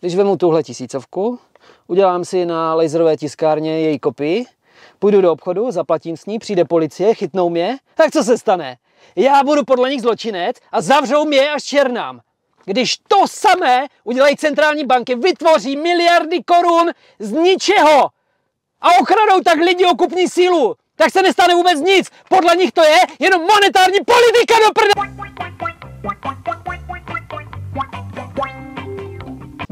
Když vemu tuhle tisícovku, udělám si na laserové tiskárně její kopii, půjdu do obchodu, zaplatím s ní, přijde policie, chytnou mě, tak co se stane? Já budu podle nich zločinec a zavřou mě až černám. Když to samé udělají centrální banky, vytvoří miliardy korun z ničeho a okradou tak lidi o kupní sílu, tak se nestane vůbec nic. Podle nich to je jenom monetární politika no!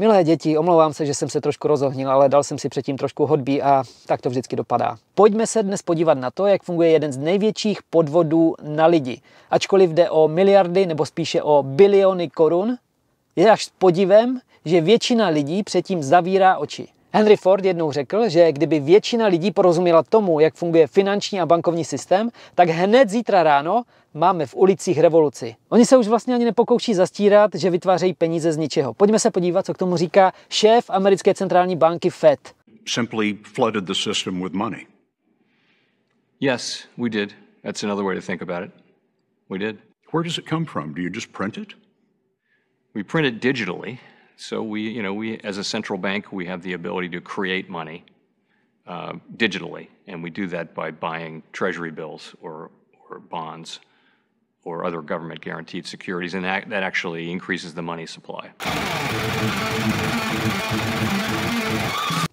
Milé děti, omlouvám se, že jsem se trošku rozohnil, ale dal jsem si předtím trošku hodby a tak to vždycky dopadá. Pojďme se dnes podívat na to, jak funguje jeden z největších podvodů na lidi. Ačkoliv jde o miliardy nebo spíše o biliony korun, je až s podivem, že většina lidí předtím zavírá oči. Henry Ford jednou řekl, že kdyby většina lidí porozuměla tomu, jak funguje finanční a bankovní systém, tak hned zítra ráno máme v ulicích revoluci. Oni se už vlastně ani nepokouší zastírat, že vytvářejí peníze z ničeho. Pojďme se podívat, co k tomu říká šéf americké centrální banky Fed. Simply flooded the system with money. Yes, we did. That's another way to think about it. We did. Where does it come from? Do you just print it? We print it digitally. So we, you know, we as a central bank, we have the ability to create money uh, digitally, and we do that by buying treasury bills or, or bonds or other government guaranteed securities, and that, that actually increases the money supply.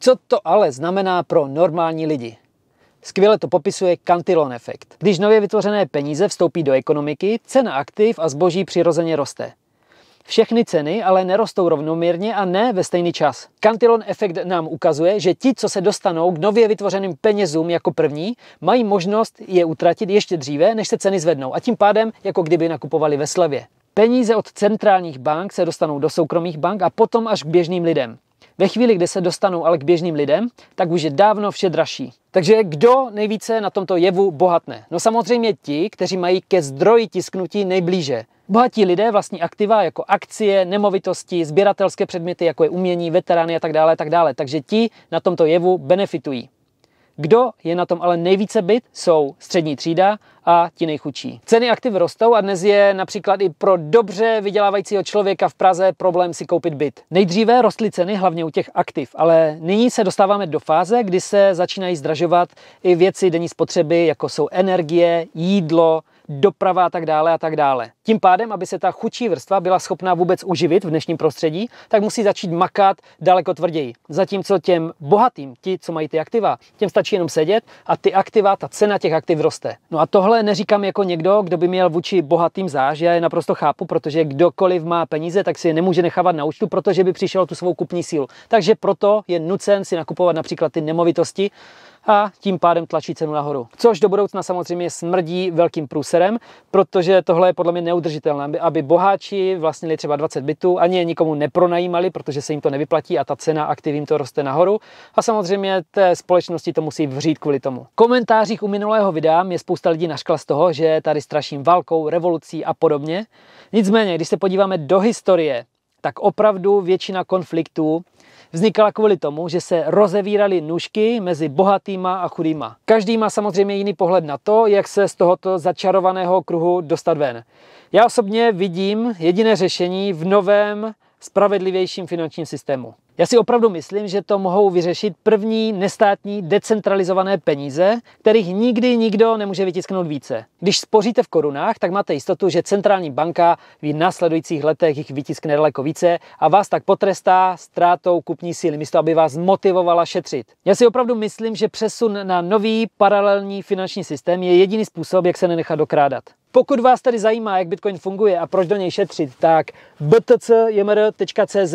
Co to ale znamená pro normální lidi? Skvěle to popisuje Cantillon efekt. Když nově vytvořené peníze vstoupí do ekonomiky, cena aktiv a zboží přirozeně roste. Všechny ceny ale nerostou rovnoměrně a ne ve stejný čas. Cantillon efekt nám ukazuje, že ti, co se dostanou k nově vytvořeným penězům jako první, mají možnost je utratit ještě dříve, než se ceny zvednou a tím pádem jako kdyby nakupovali ve slevě. Peníze od centrálních bank se dostanou do soukromých bank a potom až k běžným lidem. Ve chvíli, kdy se dostanou ale k běžným lidem, tak už je dávno vše dražší. Takže kdo nejvíce na tomto jevu bohatne? No samozřejmě ti, kteří mají ke zdroji tisknutí nejblíže. Bohatí lidé vlastní aktiva jako akcie, nemovitosti, sběratelské předměty, jako je umění, veterány a tak dále, tak dále. Takže ti na tomto jevu benefitují. Kdo je na tom ale nejvíce byt, jsou střední třída a ti nejchučí. Ceny aktiv rostou a dnes je například i pro dobře vydělávajícího člověka v Praze problém si koupit byt. Nejdříve rostly ceny hlavně u těch aktiv, ale nyní se dostáváme do fáze, kdy se začínají zdražovat i věci denní spotřeby, jako jsou energie, jídlo, doprava a tak dále a tak dále. Tím pádem, aby se ta chudší vrstva byla schopná vůbec uživit v dnešním prostředí, tak musí začít makat daleko tvrději. Zatímco těm bohatým, ti, co mají ty aktiva, těm stačí jenom sedět a ty aktiva, ta cena těch aktiv roste. No a tohle neříkám jako někdo, kdo by měl vůči bohatým záž, já je naprosto chápu, protože kdokoliv má peníze, tak si je nemůže nechávat na účtu, protože by přišel tu svou kupní sílu. Takže proto je nucen si nakupovat například ty nemovitosti, a tím pádem tlačí cenu nahoru. Což do budoucna samozřejmě smrdí velkým průserem, protože tohle je podle mě neudržitelné, aby, boháči vlastnili třeba 20 bytů, ani je nikomu nepronajímali, protože se jim to nevyplatí a ta cena aktivím to roste nahoru. A samozřejmě té společnosti to musí vřít kvůli tomu. V komentářích u minulého videa mě spousta lidí naškla z toho, že tady straším válkou, revolucí a podobně. Nicméně, když se podíváme do historie, tak opravdu většina konfliktů vznikala kvůli tomu, že se rozevíraly nůžky mezi bohatýma a chudýma. Každý má samozřejmě jiný pohled na to, jak se z tohoto začarovaného kruhu dostat ven. Já osobně vidím jediné řešení v novém, spravedlivějším finančním systému. Já si opravdu myslím, že to mohou vyřešit první nestátní decentralizované peníze, kterých nikdy nikdo nemůže vytisknout více. Když spoříte v korunách, tak máte jistotu, že centrální banka v následujících letech jich vytiskne daleko více a vás tak potrestá ztrátou kupní síly, místo aby vás motivovala šetřit. Já si opravdu myslím, že přesun na nový paralelní finanční systém je jediný způsob, jak se nenechat dokrádat. Pokud vás tedy zajímá, jak Bitcoin funguje a proč do něj šetřit, tak btcjmr.cz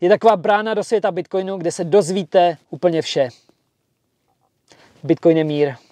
je taková brána do světa Bitcoinu, kde se dozvíte úplně vše. Bitcoin je mír.